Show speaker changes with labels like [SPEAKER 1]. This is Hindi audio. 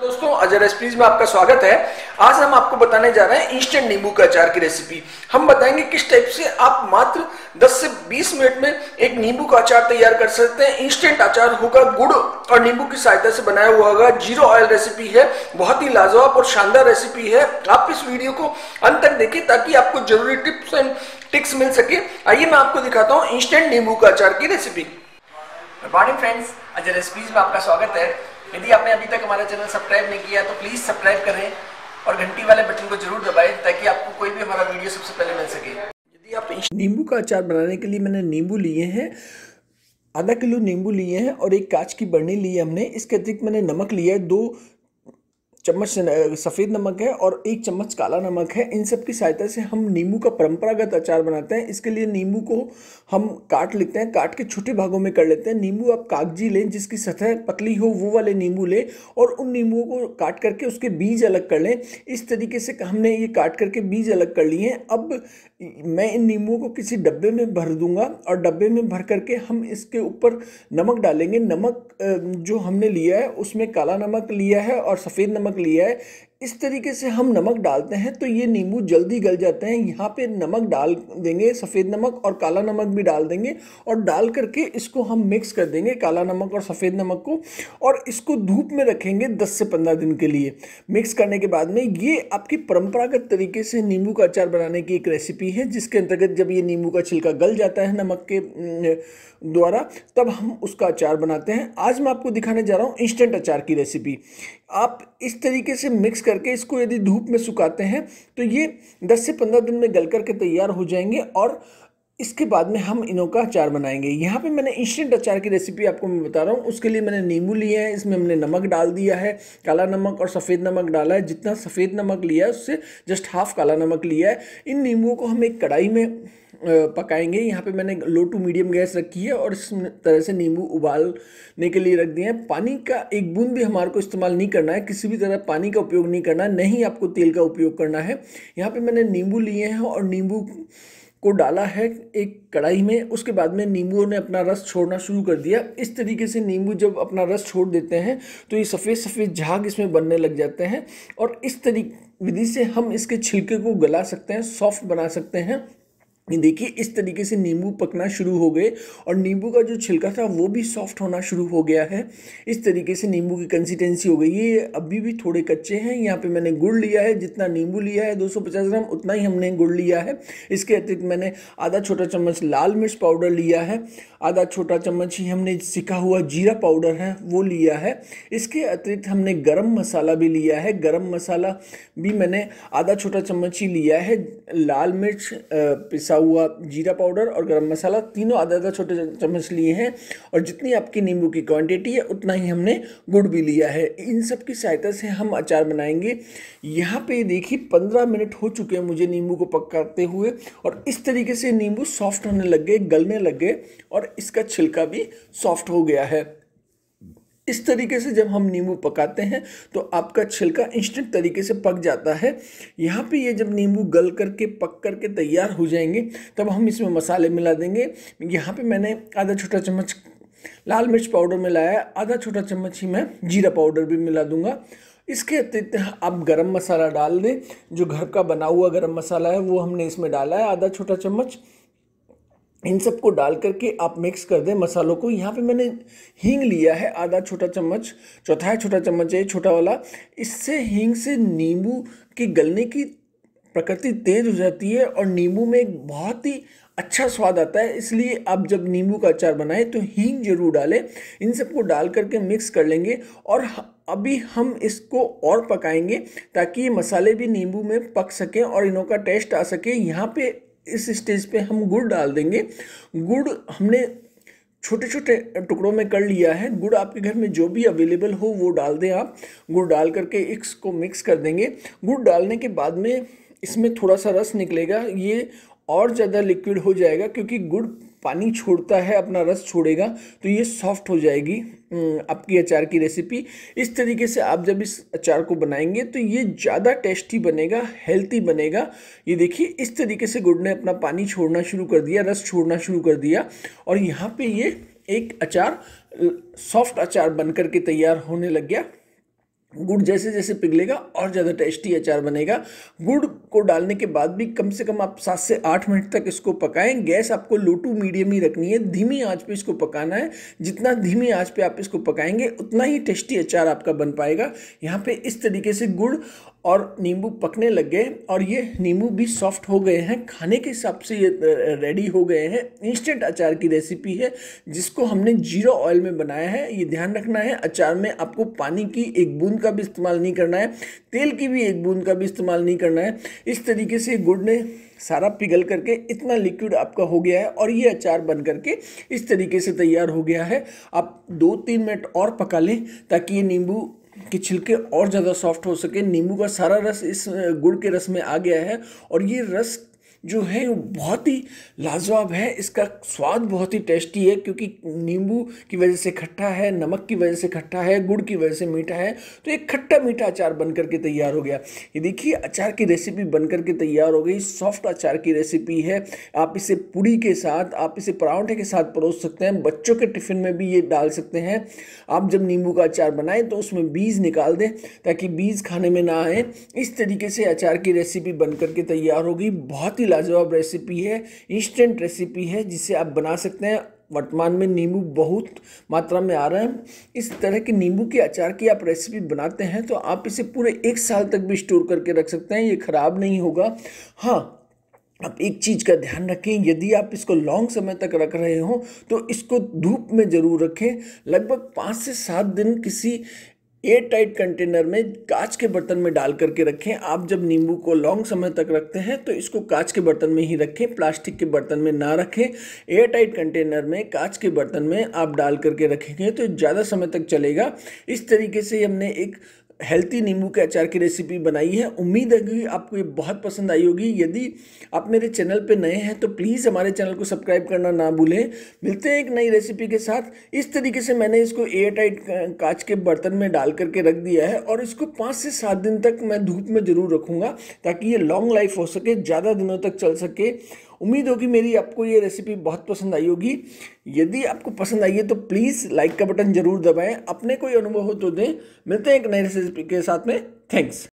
[SPEAKER 1] दोस्तों अजय रेसिपीज में आपका स्वागत है आज हम आपको बताने जा रहे हैं इंस्टेंट नींबू का अचार की रेसिपी हम बताएंगे किस टाइप से आप मात्र 10 से 20 मिनट में एक नींबू का अचार तैयार कर सकते हैं इंस्टेंट अचार होगा गुड़ और नींबू की सहायता से बनाया हुआ होगा जीरो ऑयल रेसिपी है बहुत ही लाजवाब और शानदार रेसिपी है आप इस वीडियो को अंत तक देखें ताकि आपको जरूरी टिप्स एंड टिक्स मिल सके आइए मैं आपको दिखाता हूँ इंस्टेंट नींबू का अचार की recipe good morning friends Ajay recipes में आपका स्वागत है यदि आपने अभी तक हमारा चैनल सब्सक्राइब नहीं किया तो प्लीज़ सब्सक्राइब करें और घंटी वाले बटन को जरूर दबाएं ताकि आपको कोई भी हमारा वीडियो सबसे पहले मिल सके यदि आप नींबू का अचार बनाने के लिए मैंने नींबू लिए हैं आधा किलो नींबू लिए हैं और एक कांच की बर्नी ली है हमने इसके अतिरिक्त मैंने नमक लिया है दो चम्मच सफ़ेद नमक है और एक चम्मच काला नमक है इन सब की सहायता से हम नींबू का परंपरागत अचार बनाते हैं इसके लिए नींबू को हम काट लेते हैं काट के छोटे भागों में कर लेते हैं नींबू आप कागजी लें जिसकी सतह पतली हो वो वाले नींबू लें और उन नींबुओं को काट करके उसके बीज अलग कर लें इस तरीके से हमने ये काट करके बीज अलग कर लिए हैं अब मैं इन नींबू को किसी डब्बे में भर दूंगा और डब्बे में भर करके हम इसके ऊपर नमक डालेंगे नमक जो हमने लिया है उसमें काला नमक लिया है और सफ़ेद नमक लिया है इस तरीके से हम नमक डालते हैं तो ये नींबू जल्दी गल जाते हैं यहाँ पे नमक डाल देंगे सफ़ेद नमक और काला नमक भी डाल देंगे और डाल करके इसको हम मिक्स कर देंगे काला नमक और सफ़ेद नमक को और इसको धूप में रखेंगे 10 से 15 दिन के लिए मिक्स करने के बाद में ये आपकी परंपरागत तरीके से नींबू का अचार बनाने की एक रेसिपी है जिसके अंतर्गत जब ये नींबू का छिलका गल जाता है नमक के द्वारा तब हम उसका अचार बनाते हैं आज मैं आपको दिखाने जा रहा हूँ इंस्टेंट अचार की रेसिपी आप इस तरीके से मिक्स करके इसको यदि धूप में सुखाते हैं तो ये 10 से 15 दिन में गल करके तैयार हो जाएंगे और इसके बाद में हम इनों का अचार बनाएंगे यहाँ पे मैंने इंस्टेंट अचार की रेसिपी आपको मैं बता रहा हूँ उसके लिए मैंने नींबू लिए हैं इसमें हमने नमक डाल दिया है काला नमक और सफ़ेद नमक डाला है जितना सफ़ेद नमक लिया है उससे जस्ट हाफ काला नमक लिया है इन नींबुओं को हम एक कढ़ाई में पकाएंगे यहाँ पे मैंने लो टू मीडियम गैस रखी है और इस तरह से नींबू उबालने के लिए रख दिए हैं पानी का एक बूंद भी हमारे को इस्तेमाल नहीं करना है किसी भी तरह पानी का उपयोग नहीं करना है नहीं आपको तेल का उपयोग करना है यहाँ पे मैंने नींबू लिए हैं और नींबू को डाला है एक कढ़ाई में उसके बाद में नींबू ने अपना रस छोड़ना शुरू कर दिया इस तरीके से नींबू जब अपना रस छोड़ देते हैं तो ये सफ़ेद सफ़ेद झाग इसमें बनने लग जाते हैं और इस तरी विधि से हम इसके छिलके को गला सकते हैं सॉफ्ट बना सकते हैं देखिए इस तरीके से नींबू पकना शुरू हो गए और नींबू का जो छिलका था वो भी सॉफ्ट होना शुरू हो गया है इस तरीके से नींबू की कंसिस्टेंसी हो गई ये अभी भी थोड़े कच्चे हैं यहाँ पे मैंने गुड़ लिया है जितना नींबू लिया है 250 ग्राम उतना ही हमने गुड़ लिया है इसके अतिरिक्त मैंने आधा छोटा चम्मच लाल मिर्च पाउडर लिया है आधा छोटा चम्मच ही हमने सिका हुआ जीरा पाउडर है वो लिया है इसके अतिरिक्त हमने गर्म मसाला भी लिया है गर्म मसाला भी मैंने आधा छोटा चम्मच ही लिया है लाल मिर्च पिसा हुआ जीरा पाउडर और गरम मसाला तीनों आधा आधा छोटे चम्मच लिए हैं और जितनी आपकी नींबू की क्वांटिटी है उतना ही हमने गुड़ भी लिया है इन सब की सहायता से हम अचार बनाएंगे यहाँ पे देखिए पंद्रह मिनट हो चुके हैं मुझे नींबू को पकाते हुए और इस तरीके से नींबू सॉफ्ट होने लग गए गलने लग गए और इसका छिलका भी सॉफ्ट हो गया है इस तरीके से जब हम नींबू पकाते हैं तो आपका छिलका इंस्टेंट तरीके से पक जाता है यहाँ पे ये जब नींबू गल करके पक करके तैयार हो जाएंगे तब हम इसमें मसाले मिला देंगे यहाँ पे मैंने आधा छोटा चम्मच लाल मिर्च पाउडर मिलाया है आधा छोटा चम्मच ही मैं जीरा पाउडर भी मिला दूंगा इसके अतिरिक्त आप गरम मसाला डाल दें जो घर का बना हुआ गरम मसाला है वो हमने इसमें डाला है आधा छोटा चम्मच इन सबको डाल करके आप मिक्स कर दें मसालों को यहाँ पे मैंने हींग लिया है आधा छोटा चम्मच चौथाई छोटा चम्मच है छोटा वाला इससे हींग से नींबू के गलने की प्रकृति तेज हो जाती है और नींबू में एक बहुत ही अच्छा स्वाद आता है इसलिए आप जब नींबू का अचार बनाएं तो हींग जरूर डालें इन सबको डाल करके मिक्स कर लेंगे और अभी हम इसको और पकाएंगे ताकि ये मसाले भी नींबू में पक सकें और इनों का टेस्ट आ सके यहाँ पे इस स्टेज पे हम गुड़ डाल देंगे गुड़ हमने छोटे छोटे टुकड़ों में कर लिया है गुड़ आपके घर में जो भी अवेलेबल हो वो डाल दें आप गुड़ डाल करके इसको मिक्स कर देंगे गुड़ डालने के बाद में इसमें थोड़ा सा रस निकलेगा ये और ज़्यादा लिक्विड हो जाएगा क्योंकि गुड़ पानी छोड़ता है अपना रस छोड़ेगा तो ये सॉफ्ट हो जाएगी आपकी अचार की रेसिपी इस तरीके से आप जब इस अचार को बनाएंगे तो ये ज़्यादा टेस्टी बनेगा हेल्थी बनेगा ये देखिए इस तरीके से गुड़ ने अपना पानी छोड़ना शुरू कर दिया रस छोड़ना शुरू कर दिया और यहाँ पर ये एक अचार सॉफ्ट अचार बन करके तैयार होने लग गया गुड़ जैसे जैसे पिघलेगा और ज़्यादा टेस्टी अचार बनेगा गुड़ को डालने के बाद भी कम से कम आप सात से आठ मिनट तक इसको पकाएं गैस आपको लो टू मीडियम ही रखनी है धीमी आंच पे इसको पकाना है जितना धीमी आंच पे आप इसको पकाएंगे उतना ही टेस्टी अचार आपका बन पाएगा यहाँ पे इस तरीके से गुड़ और नींबू पकने लग गए और ये नींबू भी सॉफ्ट हो गए हैं खाने के हिसाब से ये रेडी हो गए हैं इंस्टेंट अचार की रेसिपी है जिसको हमने जीरो ऑयल में बनाया है ये ध्यान रखना है अचार में आपको पानी की एक बूंद का भी इस्तेमाल नहीं करना है तेल की भी एक बूंद का भी इस्तेमाल नहीं करना है इस तरीके से गुड़ ने सारा पिघल करके इतना लिक्विड आपका हो गया है और ये अचार बन करके इस तरीके से तैयार हो गया है आप दो तीन मिनट और पका लें ताकि ये नींबू कि छिलके और ज़्यादा सॉफ्ट हो सके नींबू का सारा रस इस गुड़ के रस में आ गया है और ये रस जो है वो बहुत ही लाजवाब है इसका स्वाद बहुत ही टेस्टी है क्योंकि नींबू की वजह से खट्टा है नमक की वजह से खट्टा है गुड़ की वजह से मीठा है तो एक खट्टा मीठा अचार बन करके तैयार हो गया ये देखिए अचार की रेसिपी बन करके तैयार हो गई सॉफ्ट अचार की रेसिपी है आप इसे पूड़ी के साथ आप इसे पराठे के साथ परोस सकते हैं बच्चों के टिफ़िन में भी ये डाल सकते हैं आप जब नींबू का अचार बनाएं तो उसमें बीज निकाल दें ताकि बीज खाने में ना आए इस तरीके से अचार की रेसिपी बन करके तैयार होगी बहुत ही लाजवाब रेसिपी है इंस्टेंट रेसिपी है जिसे आप बना सकते हैं वर्तमान में नींबू बहुत मात्रा में आ रहे हैं इस तरह के नींबू के अचार की आप रेसिपी बनाते हैं तो आप इसे पूरे एक साल तक भी स्टोर करके रख सकते हैं ये ख़राब नहीं होगा हाँ आप एक चीज़ का ध्यान रखें यदि आप इसको लॉन्ग समय तक रख रहे हो तो इसको धूप में ज़रूर रखें लगभग पाँच से सात दिन किसी एयर टाइट कंटेनर में कांच के बर्तन में डाल करके रखें आप जब नींबू को लॉन्ग समय तक रखते हैं तो इसको कांच के बर्तन में ही रखें प्लास्टिक के बर्तन में ना रखें एयर टाइट कंटेनर में कांच के बर्तन में आप डाल करके रखेंगे तो ज़्यादा समय तक चलेगा इस तरीके से हमने एक हेल्थी नींबू के अचार की रेसिपी बनाई है उम्मीद है कि आपको ये बहुत पसंद आई होगी यदि आप मेरे चैनल पे नए हैं तो प्लीज़ हमारे चैनल को सब्सक्राइब करना ना भूलें मिलते हैं एक नई रेसिपी के साथ इस तरीके से मैंने इसको एयर टाइट कांच के बर्तन में डाल करके रख दिया है और इसको पाँच से सात दिन तक मैं धूप में ज़रूर रखूँगा ताकि ये लॉन्ग लाइफ हो सके ज़्यादा दिनों तक चल सके उम्मीद होगी मेरी आपको ये रेसिपी बहुत पसंद आई होगी यदि आपको पसंद आई है तो प्लीज़ लाइक का बटन ज़रूर दबाएं अपने कोई अनुभव हो तो दें मिलते हैं एक नई रेसिपी के साथ में थैंक्स